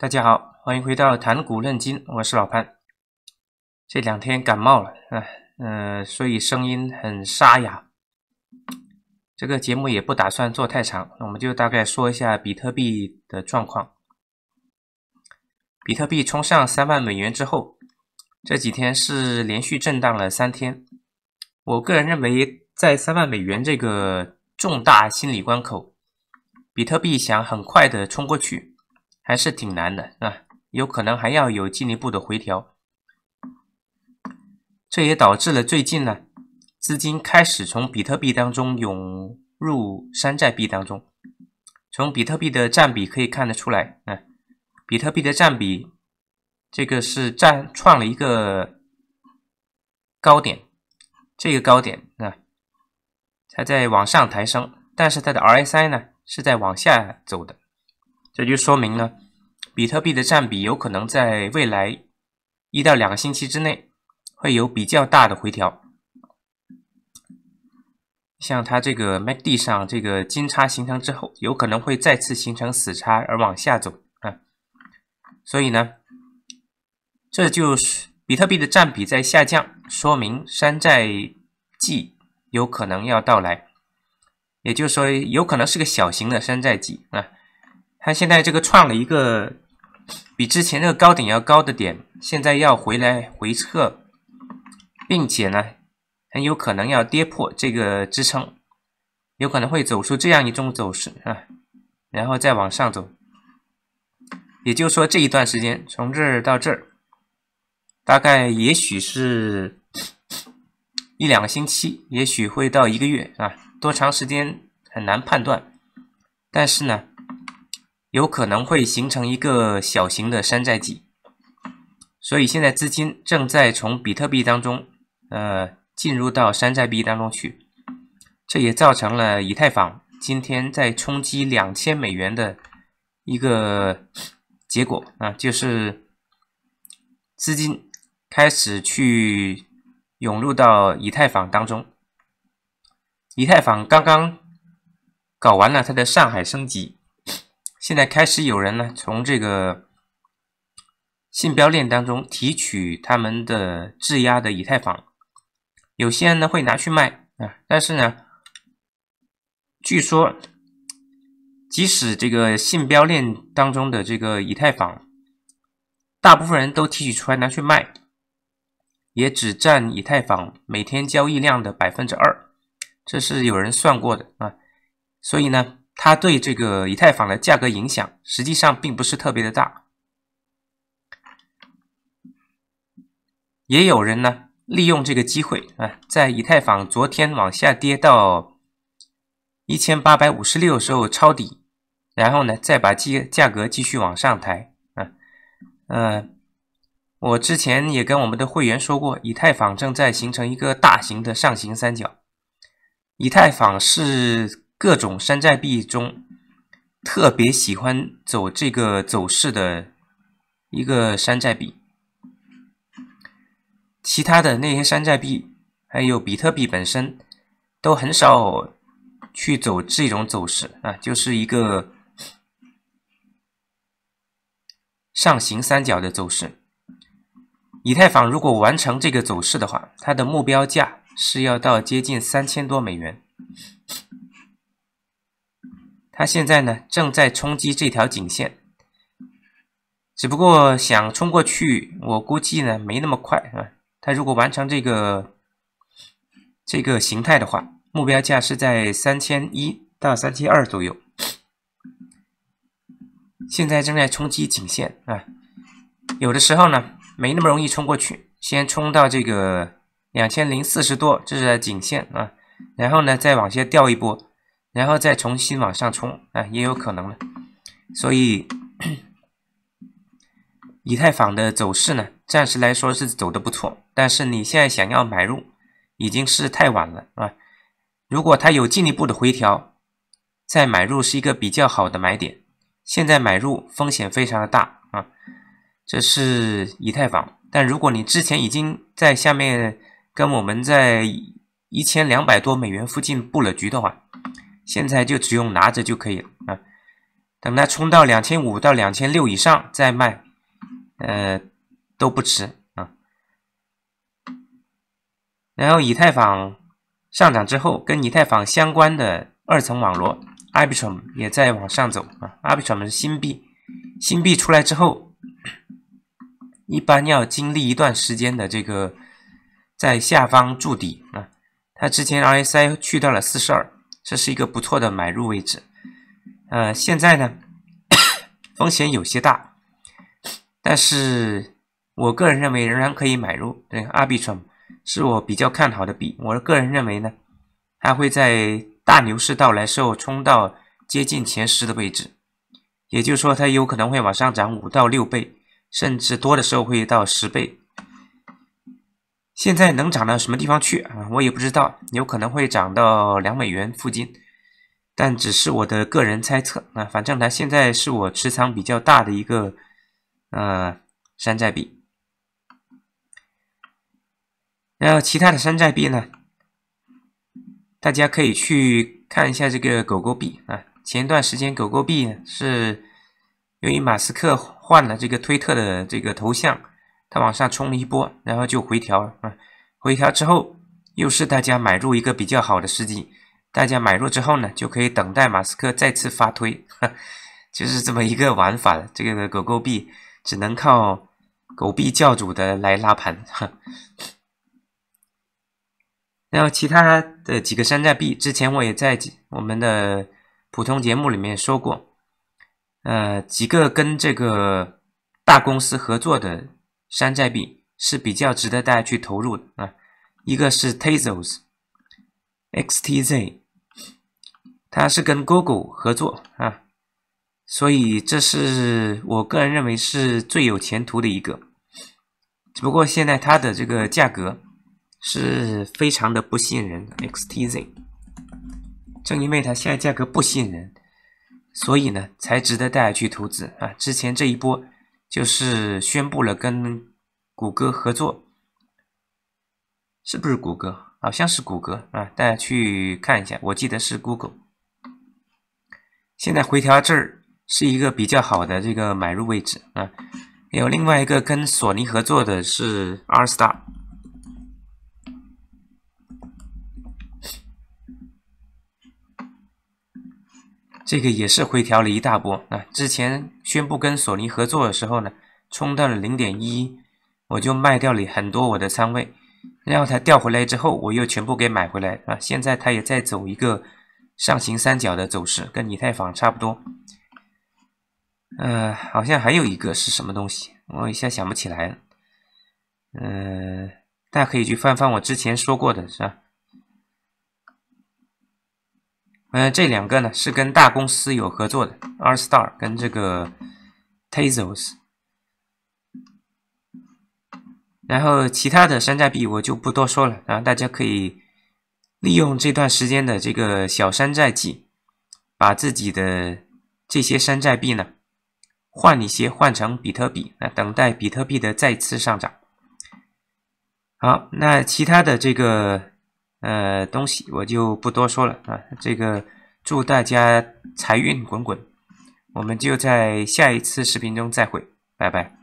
大家好，欢迎回到谈古论今，我是老潘。这两天感冒了，嗯嗯，所以声音很沙哑。这个节目也不打算做太长，我们就大概说一下比特币的状况。比特币冲上三万美元之后，这几天是连续震荡了三天。我个人认为，在三万美元这个重大心理关口，比特币想很快的冲过去。还是挺难的，啊，有可能还要有进一步的回调，这也导致了最近呢，资金开始从比特币当中涌入山寨币当中。从比特币的占比可以看得出来，啊，比特币的占比，这个是占创了一个高点，这个高点啊，它在往上抬升，但是它的 RSI 呢是在往下走的。这就说明呢，比特币的占比有可能在未来一到两个星期之内会有比较大的回调。像它这个 MACD 上这个金叉形成之后，有可能会再次形成死叉而往下走啊。所以呢，这就是比特币的占比在下降，说明山寨季有可能要到来。也就是说，有可能是个小型的山寨季啊。它现在这个创了一个比之前那个高点要高的点，现在要回来回撤，并且呢，很有可能要跌破这个支撑，有可能会走出这样一种走势啊，然后再往上走。也就是说，这一段时间从这儿到这儿，大概也许是一两个星期，也许会到一个月啊，多长时间很难判断，但是呢。有可能会形成一个小型的山寨币，所以现在资金正在从比特币当中，呃，进入到山寨币当中去，这也造成了以太坊今天在冲击两千美元的一个结果啊，就是资金开始去涌入到以太坊当中，以太坊刚刚搞完了它的上海升级。现在开始有人呢，从这个信标链当中提取他们的质押的以太坊，有些人呢会拿去卖啊。但是呢，据说即使这个信标链当中的这个以太坊，大部分人都提取出来拿去卖，也只占以太坊每天交易量的百分之二，这是有人算过的啊。所以呢。它对这个以太坊的价格影响，实际上并不是特别的大。也有人呢，利用这个机会啊，在以太坊昨天往下跌到一千八百五十六时候抄底，然后呢，再把价价格继续往上抬啊。嗯，我之前也跟我们的会员说过，以太坊正在形成一个大型的上行三角，以太坊是。各种山寨币中，特别喜欢走这个走势的一个山寨币，其他的那些山寨币，还有比特币本身，都很少去走这种走势啊，就是一个上行三角的走势。以太坊如果完成这个走势的话，它的目标价是要到接近三千多美元。它现在呢，正在冲击这条颈线，只不过想冲过去，我估计呢，没那么快，啊。他它如果完成这个这个形态的话，目标价是在三千一到三千二左右。现在正在冲击颈线啊，有的时候呢，没那么容易冲过去，先冲到这个两千零四十多，这是颈线啊，然后呢，再往下掉一波。然后再重新往上冲啊，也有可能了。所以，以太坊的走势呢，暂时来说是走的不错。但是你现在想要买入，已经是太晚了啊！如果它有进一步的回调，再买入是一个比较好的买点。现在买入风险非常的大啊！这是以太坊。但如果你之前已经在下面跟我们在一千两百多美元附近布了局的话，现在就只用拿着就可以了啊！等它冲到两千五到两千六以上再卖，呃，都不迟啊。然后以太坊上涨之后，跟以太坊相关的二层网络 Arbitrum 也在往上走啊。Arbitrum 是新币，新币出来之后，一般要经历一段时间的这个在下方筑底啊。它之前 RSI 去到了四十二。这是一个不错的买入位置，呃，现在呢，风险有些大，但是我个人认为仍然可以买入。对，ARB 是，我比较看好的币，我个人认为呢，它会在大牛市到来时候冲到接近前十的位置，也就是说，它有可能会往上涨五到六倍，甚至多的时候会到十倍。现在能涨到什么地方去啊？我也不知道，有可能会涨到两美元附近，但只是我的个人猜测啊。反正它现在是我持仓比较大的一个呃山寨币。然后其他的山寨币呢？大家可以去看一下这个狗狗币啊。前段时间狗狗币是由于马斯克换了这个推特的这个头像。它往上冲了一波，然后就回调了啊！回调之后又是大家买入一个比较好的时机，大家买入之后呢，就可以等待马斯克再次发推，就是这么一个玩法。这个狗狗币只能靠狗币教主的来拉盘，然后其他的几个山寨币，之前我也在我们的普通节目里面说过，呃，几个跟这个大公司合作的。山寨币是比较值得大家去投入的啊，一个是 t e s o s XTZ，它是跟 Google 合作啊，所以这是我个人认为是最有前途的一个。只不过现在它的这个价格是非常的不吸引人 XTZ，正因为它现在价格不吸引人，所以呢才值得大家去投资啊。之前这一波。就是宣布了跟谷歌合作，是不是谷歌？好像是谷歌啊，大家去看一下，我记得是 Google。现在回调这儿是一个比较好的这个买入位置啊。有另外一个跟索尼合作的是 Rstar。这个也是回调了一大波啊！之前宣布跟索尼合作的时候呢，冲到了零点一，我就卖掉了很多我的仓位。然后它调回来之后，我又全部给买回来啊！现在它也在走一个上行三角的走势，跟以太坊差不多。嗯，好像还有一个是什么东西，我一下想不起来了。嗯，大家可以去翻翻我之前说过的是吧？嗯，这两个呢是跟大公司有合作的，R Star 跟这个 Tazos，然后其他的山寨币我就不多说了啊，大家可以利用这段时间的这个小山寨季，把自己的这些山寨币呢换一些换成比特币，那等待比特币的再次上涨。好，那其他的这个。呃，东西我就不多说了啊。这个祝大家财运滚滚，我们就在下一次视频中再会，拜拜。